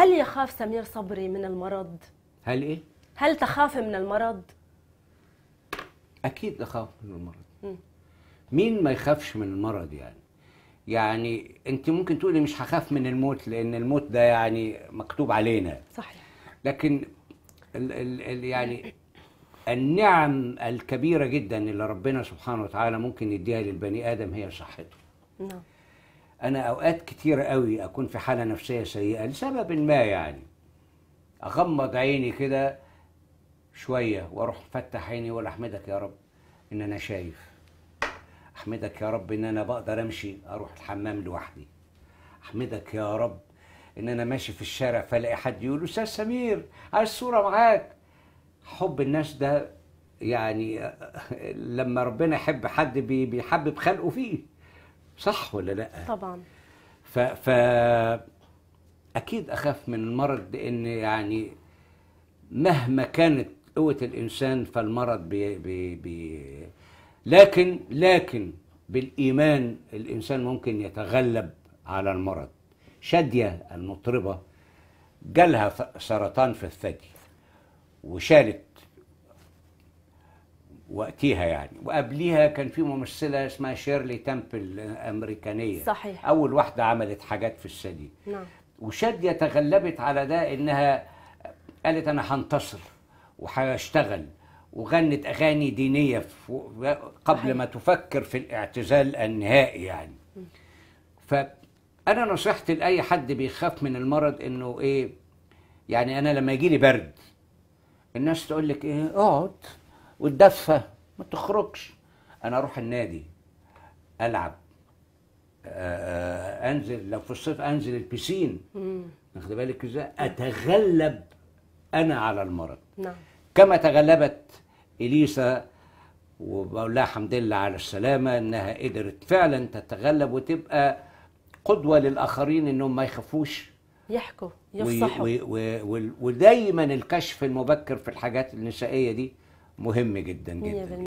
هل يخاف سمير صبري من المرض؟ هل إيه؟ هل تخاف من المرض؟ أكيد أخاف من المرض مين ما يخافش من المرض يعني يعني أنت ممكن تقولي مش هخاف من الموت لأن الموت ده يعني مكتوب علينا صحيح لكن ال ال ال يعني النعم الكبيرة جدا اللي ربنا سبحانه وتعالى ممكن يديها للبني آدم هي صحته نعم انا اوقات كتير قوي اكون في حاله نفسيه سيئه لسبب ما يعني اغمض عيني كده شويه واروح فتح عيني واقول احمدك يا رب ان انا شايف احمدك يا رب ان انا بقدر امشي اروح الحمام لوحدي احمدك يا رب ان انا ماشي في الشارع فلاقي حد يقول استاذ سمير عايز صوره معاك حب الناس ده يعني آه، لما ربنا يحب حد بيحبب خلقه فيه صح ولا لا طبعا ف, ف... اكيد اخاف من المرض لان يعني مهما كانت قوه الانسان فالمرض بي بي بي لكن لكن بالايمان الانسان ممكن يتغلب على المرض شاديه المطربه جالها سرطان في الثدي وشالت وقتها يعني وقبليها كان في ممثله اسمها شيرلي تامبل امريكانيه صحيح اول واحده عملت حاجات في السدي نعم وشاديه تغلبت على ده انها قالت انا هنتصر وهشتغل وغنت اغاني دينيه قبل ما تفكر في الاعتزال النهائي يعني فانا نصيحتي لاي حد بيخاف من المرض انه ايه يعني انا لما يجي لي برد الناس تقول لك ايه اقعد وتدفى ما تخرجش انا اروح النادي العب آآ آه، آه، انزل لو في الصيف انزل البسين واخد بالك ازاي اتغلب انا على المرض نعم كما تغلبت اليسا وبقول لها الحمد لله على السلامه انها قدرت فعلا تتغلب وتبقى قدوه للاخرين انهم ما يخافوش يحكوا يفصحوا ودايما الكشف المبكر في الحاجات النسائيه دي مهم جدا جدا